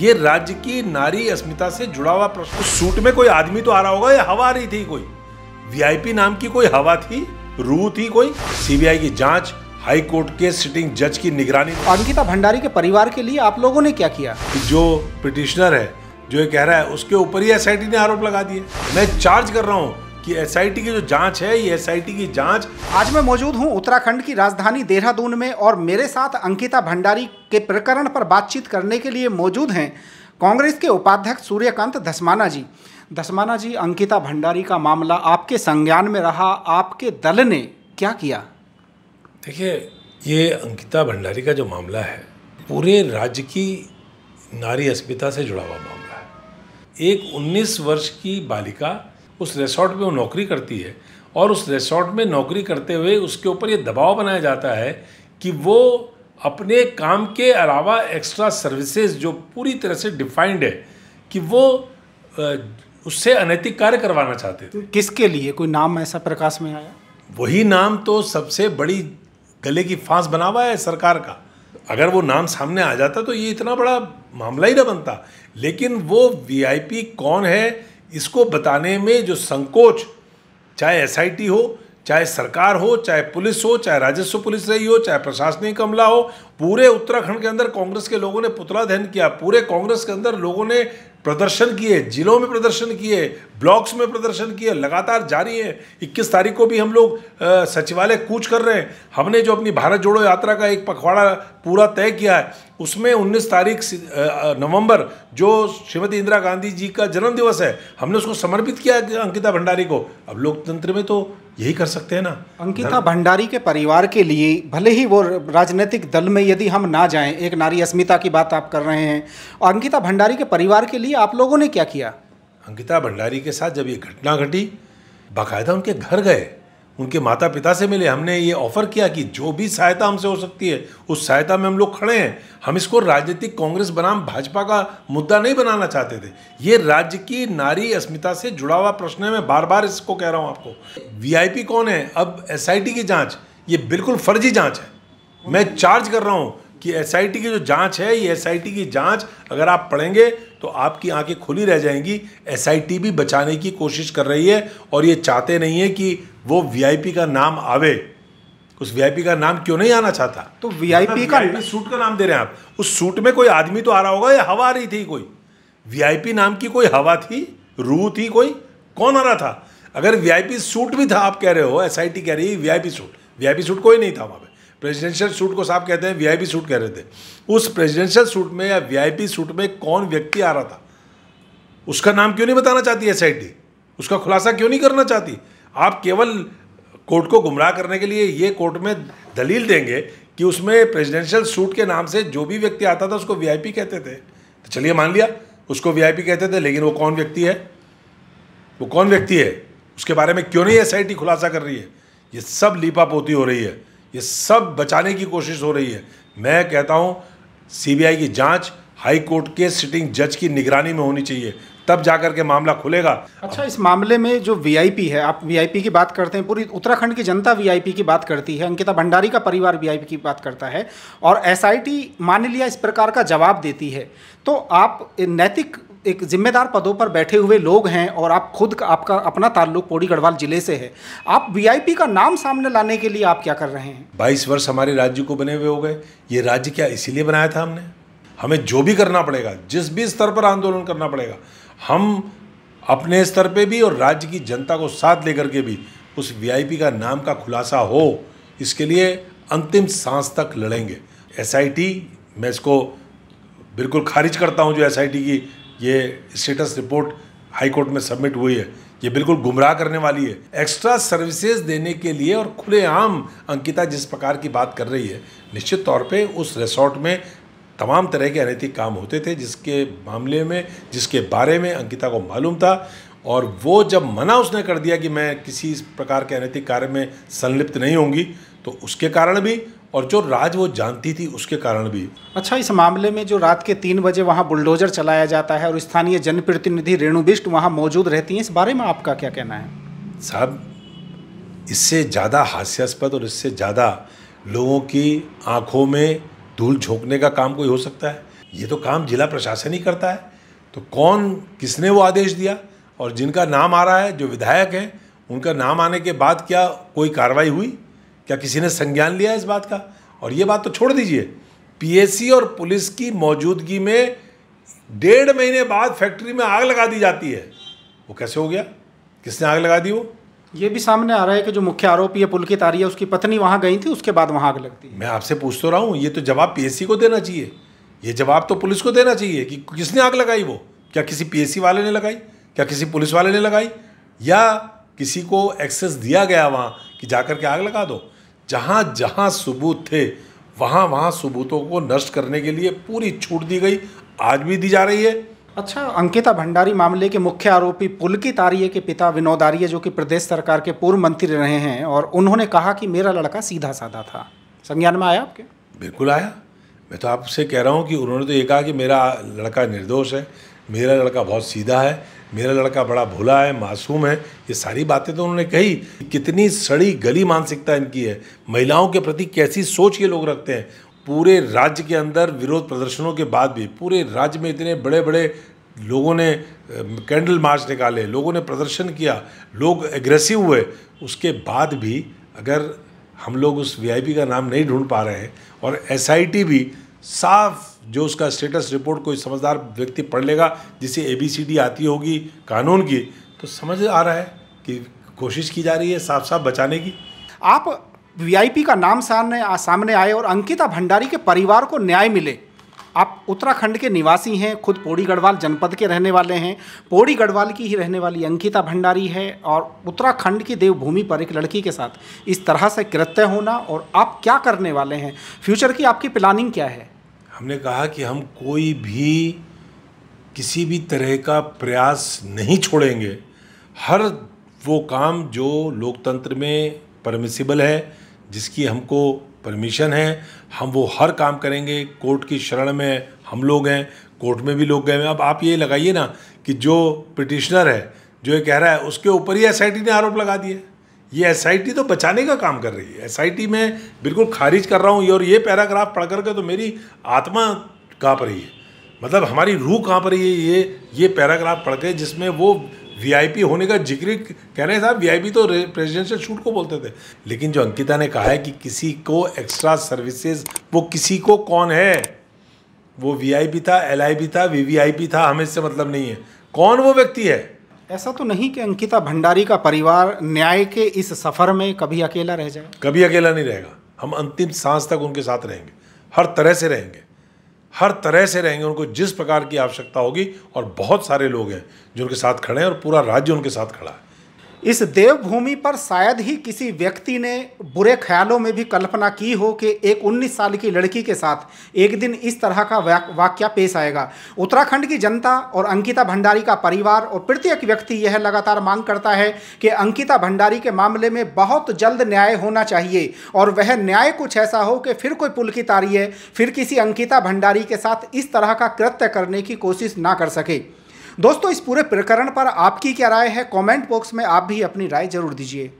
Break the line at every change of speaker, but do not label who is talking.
ये राज्य की नारी अस्मिता से जुड़ा हुआ प्रश्न सूट में कोई आदमी तो आ रहा होगा या हवा आ रही थी कोई वीआईपी नाम की कोई हवा थी रू थी कोई सीबीआई की जांच हाई कोर्ट के सिटिंग जज की निगरानी अंकिता भंडारी के परिवार के लिए आप लोगों ने क्या किया जो पिटिशनर है जो ये कह रहा है उसके ऊपर ही एस ने आरोप लगा दिए मैं चार्ज कर रहा हूँ कि एसआईटी की जो जांच है ये एसआईटी की जांच
आज मैं मौजूद हूं उत्तराखंड की राजधानी देहरादून में और मेरे साथ अंकिता भंडारी के प्रकरण पर बातचीत करने के लिए मौजूद हैं कांग्रेस के उपाध्यक्ष सूर्यकांत धस्माना जी धस्माना जी अंकिता भंडारी का मामला आपके संज्ञान में रहा आपके दल ने क्या किया
देखिए ये अंकिता भंडारी का जो मामला है पूरे राज्य की नारी अस्मिता से जुड़ा हुआ मामला है एक 19 वर्ष की बालिका उस रिसोर्ट में वो नौकरी करती है और उस रिसोर्ट में नौकरी करते हुए उसके ऊपर ये दबाव बनाया जाता है कि वो अपने काम के अलावा एक्स्ट्रा सर्विसेज जो पूरी तरह से डिफाइंड है कि वो उससे अनैतिक कार्य करवाना चाहते थे तो किसके लिए कोई नाम ऐसा प्रकाश में आया वही नाम तो सबसे बड़ी गले की फांस बना हुआ है सरकार का अगर वो नाम सामने आ जाता तो ये इतना बड़ा मामला ही ना बनता लेकिन वो वीआईपी कौन है इसको बताने में जो संकोच चाहे एस हो चाहे सरकार हो चाहे पुलिस हो चाहे राजस्व पुलिस रही हो चाहे प्रशासनिक अमला हो पूरे उत्तराखंड के अंदर कांग्रेस के लोगों ने पुतला दहन किया पूरे कांग्रेस के अंदर लोगों ने प्रदर्शन किए जिलों में प्रदर्शन किए ब्लॉक्स में प्रदर्शन किए लगातार जारी है इक्कीस तारीख को भी हम लोग सचिवालय कूच कर रहे हैं हमने जो अपनी भारत जोड़ो यात्रा का एक पखवाड़ा पूरा तय किया है उसमें उन्नीस तारीख नवंबर जो श्रीमती इंदिरा गांधी जी का जन्मदिवस है हमने उसको समर्पित किया अंकिता भंडारी को अब लोकतंत्र में तो यही कर सकते हैं ना अंकिता भंडारी के परिवार के लिए भले
ही वो राजनीतिक दल में यदि हम ना जाएं एक नारी अस्मिता की बात आप कर रहे हैं और अंकिता
भंडारी के परिवार के लिए आप लोगों ने क्या किया अंकिता भंडारी के साथ जब ये घटना घटी बाकायदा उनके घर गए उनके माता पिता से मिले हमने ये ऑफ़र किया कि जो भी सहायता हमसे हो सकती है उस सहायता में हम लोग खड़े हैं हम इसको राजनीतिक कांग्रेस बनाम भाजपा का मुद्दा नहीं बनाना चाहते थे ये राज्य की नारी अस्मिता से जुड़ा हुआ प्रश्न है मैं बार बार इसको कह रहा हूँ आपको वी कौन है अब एस की जाँच ये बिल्कुल फर्जी जाँच है मैं चार्ज कर रहा हूँ कि एसआईटी की जो जांच है ये एसआईटी की जांच अगर आप पढ़ेंगे तो आपकी आंखें खुली रह जाएंगी एसआईटी भी बचाने की कोशिश कर रही है और ये चाहते नहीं है कि वो वीआईपी का नाम आवे उस वीआईपी का नाम क्यों नहीं आना चाहता तो वीआईपी मतलब का सूट का नाम दे रहे हैं आप उस सूट में कोई आदमी तो आ रहा होगा या हवा आ रही थी कोई वीआईपी नाम की कोई हवा थी रूह थी कोई कौन आ रहा था अगर वीआईपी सूट भी था आप कह रहे हो एसआईटी कह रही है वीआईपी सूट वीआईपी सूट कोई नहीं था वहाँ पर प्रेसिडेंशियल सूट को साहब कहते हैं वीआईपी सूट कह रहे थे उस प्रेसिडेंशियल सूट में या वीआईपी सूट में कौन व्यक्ति आ रहा था उसका नाम क्यों नहीं बताना चाहती एस उसका खुलासा क्यों नहीं करना चाहती आप केवल कोर्ट को गुमराह करने के लिए ये कोर्ट में दलील देंगे कि उसमें प्रेसिडेंशियल सूट के नाम से जो भी व्यक्ति आता था उसको वीआईपी कहते थे तो चलिए मान लिया उसको वीआईपी कहते थे लेकिन वो कौन व्यक्ति है वो कौन व्यक्ति है उसके बारे में क्यों नहीं एस खुलासा कर रही है ये सब लीपापोती हो रही है ये सब बचाने की कोशिश हो रही है मैं कहता हूँ सीबीआई की जांच हाई कोर्ट के सिटिंग जज की निगरानी में होनी चाहिए तब जाकर के मामला खुलेगा अच्छा इस मामले में जो
वीआईपी है आप वीआईपी की बात करते हैं पूरी उत्तराखंड की जनता वीआईपी की बात करती है अंकिता भंडारी का परिवार वीआईपी की बात करता है और एसआईटी मान लिया इस प्रकार का जवाब देती है तो आप नैतिक एक जिम्मेदार पदों पर बैठे हुए लोग हैं और आप खुद का आपका अपना ताल्लुक पौड़ी गढ़वाल जिले से है आप वीआईपी का नाम सामने लाने के लिए आप क्या कर रहे हैं
बाईस वर्ष हमारे राज्य को बने हुए हो गए ये राज्य क्या इसीलिए बनाया था हमने हमें जो भी करना पड़ेगा जिस भी स्तर पर आंदोलन करना पड़ेगा हम अपने स्तर पर भी और राज्य की जनता को साथ लेकर के भी उस वी का नाम का खुलासा हो इसके लिए अंतिम सांस तक लड़ेंगे एस मैं इसको बिल्कुल खारिज करता हूँ जो एसआईटी की ये स्टेटस रिपोर्ट हाईकोर्ट में सबमिट हुई है ये बिल्कुल गुमराह करने वाली है एक्स्ट्रा सर्विसेज देने के लिए और खुलेआम अंकिता जिस प्रकार की बात कर रही है निश्चित तौर पे उस रिसोर्ट में तमाम तरह के अनैतिक काम होते थे जिसके मामले में जिसके बारे में अंकिता को मालूम था और वो जब मना उसने कर दिया कि मैं किसी प्रकार के अनैतिक कार्य में संलिप्त नहीं होंगी तो उसके कारण भी और जो राज वो जानती थी उसके कारण भी अच्छा इस मामले में जो रात के तीन बजे वहाँ बुलडोजर
चलाया जाता है और स्थानीय जनप्रतिनिधि रेणु बिष्ट वहाँ मौजूद रहती हैं इस बारे में आपका क्या कहना है
साहब इससे ज़्यादा हास्यास्पद और इससे ज़्यादा लोगों की आंखों में धूल झोंकने का काम कोई हो सकता है ये तो काम जिला प्रशासन ही करता है तो कौन किसने वो आदेश दिया और जिनका नाम आ रहा है जो विधायक हैं उनका नाम आने के बाद क्या कोई कार्रवाई हुई क्या किसी ने संज्ञान लिया इस बात का और ये बात तो छोड़ दीजिए पीएसी और पुलिस की मौजूदगी में डेढ़ महीने बाद फैक्ट्री में आग लगा दी जाती है वो कैसे हो गया किसने आग लगा
दी वो ये भी सामने आ रहा है कि जो मुख्य आरोपी है पुलकित आर्य उसकी पत्नी वहाँ गई थी उसके बाद वहाँ आग लगती
है मैं आपसे पूछ तो रहा हूँ ये तो जवाब पीएससी को देना चाहिए ये जवाब तो पुलिस को देना चाहिए कि किसने आग लगाई वो क्या किसी पीएससी वाले ने लगाई क्या किसी पुलिस वाले ने लगाई या किसी को एक्सेस दिया गया वहाँ कि जाकर के आग लगा दो जहाँ जहाँ सबूत थे वहाँ वहाँ सबूतों को नष्ट करने के लिए पूरी छूट दी गई आज भी दी जा रही है अच्छा अंकिता
भंडारी मामले के मुख्य आरोपी पुलकित आर्य के पिता विनोद आर्य जो कि प्रदेश सरकार के पूर्व मंत्री रहे हैं और उन्होंने कहा कि मेरा लड़का सीधा साधा था
संज्ञान में आया आपके बिल्कुल आया मैं तो आपसे कह रहा हूँ कि उन्होंने तो ये कहा कि मेरा लड़का निर्दोष है मेरा लड़का बहुत सीधा है मेरा लड़का बड़ा भोला है मासूम है ये सारी बातें तो उन्होंने कही कितनी सड़ी गली मानसिकता इनकी है महिलाओं के प्रति कैसी सोच ये लोग रखते हैं पूरे राज्य के अंदर विरोध प्रदर्शनों के बाद भी पूरे राज्य में इतने बड़े बड़े लोगों ने कैंडल मार्च निकाले लोगों ने प्रदर्शन किया लोग एग्रेसिव हुए उसके बाद भी अगर हम लोग उस वीआईपी का नाम नहीं ढूंढ पा रहे हैं और एसआईटी भी साफ जो उसका स्टेटस रिपोर्ट कोई समझदार व्यक्ति पढ़ लेगा जिसे ए बी सी डी आती होगी कानून की तो समझ आ रहा है कि कोशिश की जा रही है साफ साफ बचाने की आप वीआईपी का नाम सामने सामने
आए और अंकिता भंडारी के परिवार को न्याय मिले आप उत्तराखंड के निवासी हैं खुद पौड़ी गढ़वाल जनपद के रहने वाले हैं पौड़ी गढ़वाल की ही रहने वाली अंकिता भंडारी है और उत्तराखंड की देवभूमि पर एक लड़की के साथ इस तरह से कृत्य होना और आप क्या करने वाले हैं फ्यूचर की आपकी प्लानिंग क्या है
हमने कहा कि हम कोई भी किसी भी तरह का प्रयास नहीं छोड़ेंगे हर वो काम जो लोकतंत्र में परमिसिबल है जिसकी हमको परमिशन है हम वो हर काम करेंगे कोर्ट की शरण में हम लोग हैं कोर्ट में भी लोग गए हैं अब आप ये लगाइए ना कि जो पिटिशनर है जो ये कह रहा है उसके ऊपर ही एस ने आरोप लगा दिया ये एस तो बचाने का काम कर रही है एसआईटी में बिल्कुल खारिज कर रहा हूँ ये और ये पैराग्राफ पढ़ करके तो मेरी आत्मा काँप रही है मतलब हमारी रूह काँप रही है ये ये पैराग्राफ पढ़ के जिसमें वो वीआईपी होने का जिक्र कह रहे हैं साहब वीआईपी तो प्रेसिडेंशियल शूट को बोलते थे लेकिन जो अंकिता ने कहा है कि किसी को एक्स्ट्रा सर्विसेज वो किसी को कौन है वो वीआईपी था एलआईपी था वीवीआईपी था हमें इससे मतलब नहीं है कौन वो व्यक्ति है ऐसा तो नहीं कि अंकिता भंडारी का परिवार न्याय के इस सफ़र में कभी अकेला रह जाए कभी अकेला नहीं रहेगा हम अंतिम सांस तक उनके साथ रहेंगे हर तरह से रहेंगे हर तरह से रहेंगे उनको जिस प्रकार की आवश्यकता होगी और बहुत सारे लोग हैं जो उनके साथ खड़े हैं और पूरा राज्य उनके साथ खड़ा है इस
देवभूमि पर शायद ही किसी व्यक्ति ने बुरे ख्यालों में भी कल्पना की हो कि एक 19 साल की लड़की के साथ एक दिन इस तरह का वाक्य पेश आएगा उत्तराखंड की जनता और अंकिता भंडारी का परिवार और प्रत्येक व्यक्ति यह लगातार मांग करता है कि अंकिता भंडारी के मामले में बहुत जल्द न्याय होना चाहिए और वह न्याय कुछ ऐसा हो कि फिर कोई पुल की तारी है फिर किसी अंकिता भंडारी के साथ इस तरह का कृत्य करने की कोशिश ना कर सके दोस्तों इस पूरे प्रकरण पर आपकी क्या राय है कमेंट बॉक्स में आप भी अपनी राय जरूर दीजिए